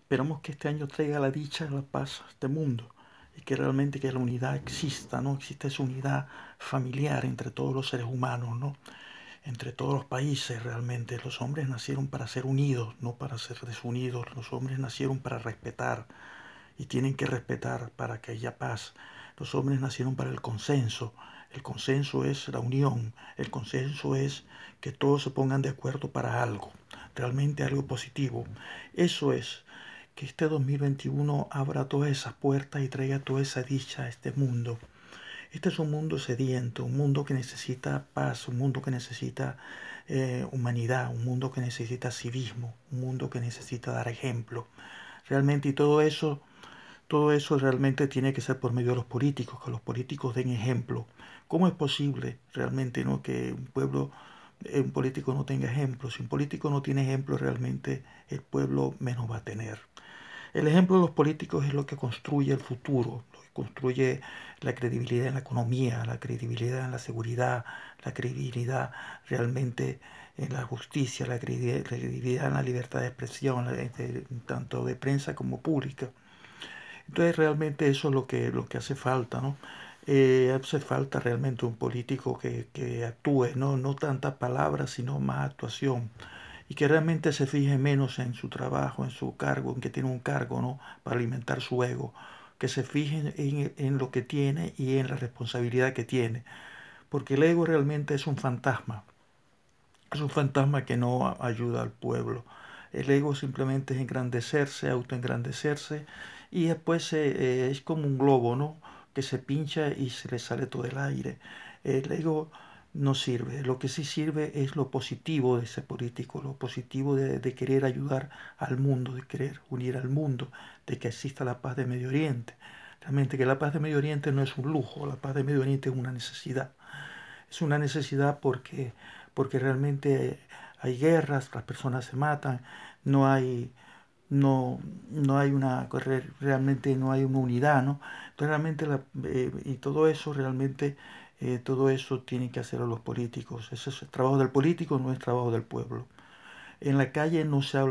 Esperamos que este año traiga la dicha y la paz a este mundo y que realmente que la unidad exista, ¿no? Existe esa unidad familiar entre todos los seres humanos, ¿no? Entre todos los países realmente. Los hombres nacieron para ser unidos, no para ser desunidos. Los hombres nacieron para respetar y tienen que respetar para que haya paz. Los hombres nacieron para el consenso. El consenso es la unión. El consenso es que todos se pongan de acuerdo para algo realmente algo positivo. Eso es, que este 2021 abra todas esas puertas y traiga toda esa dicha a este mundo. Este es un mundo sediento, un mundo que necesita paz, un mundo que necesita eh, humanidad, un mundo que necesita civismo, un mundo que necesita dar ejemplo. Realmente, y todo eso, todo eso realmente tiene que ser por medio de los políticos, que los políticos den ejemplo. ¿Cómo es posible realmente ¿no? que un pueblo un político no tenga ejemplo. Si un político no tiene ejemplo, realmente el pueblo menos va a tener. El ejemplo de los políticos es lo que construye el futuro, lo construye la credibilidad en la economía, la credibilidad en la seguridad, la credibilidad realmente en la justicia, la credibilidad en la libertad de expresión, este, tanto de prensa como pública. Entonces realmente eso es lo que, lo que hace falta, ¿no? Eh, hace falta realmente un político que, actúe, ¿no? tantas palabras, sino más actuación y que realmente se fije menos en su trabajo, en su cargo, en que tiene un cargo, ¿no? Para alimentar su ego, que se fije en, lo que tiene y en la responsabilidad que tiene, porque el ego realmente es un fantasma, es un fantasma que no ayuda al pueblo. El ego simplemente es engrandecerse, autoengrandecerse, y después eh, es como un globo, ¿no? que se pincha y se le sale todo el aire. El eh, ego no sirve. Lo que sí sirve es lo positivo de ser político, lo positivo de, querer ayudar al mundo, de querer unir al mundo, de que exista la paz de Medio Oriente. Realmente que la paz de Medio Oriente no es un lujo, la paz de Medio Oriente es una necesidad. Es una necesidad porque, porque realmente hay guerras, las personas se matan, no hay no, no hay una pues, realmente no hay una unidad no realmente la, eh, y todo eso realmente eh, todo eso tiene que hacerlo los políticos ese es el trabajo del político no es trabajo del pueblo en la calle no se habla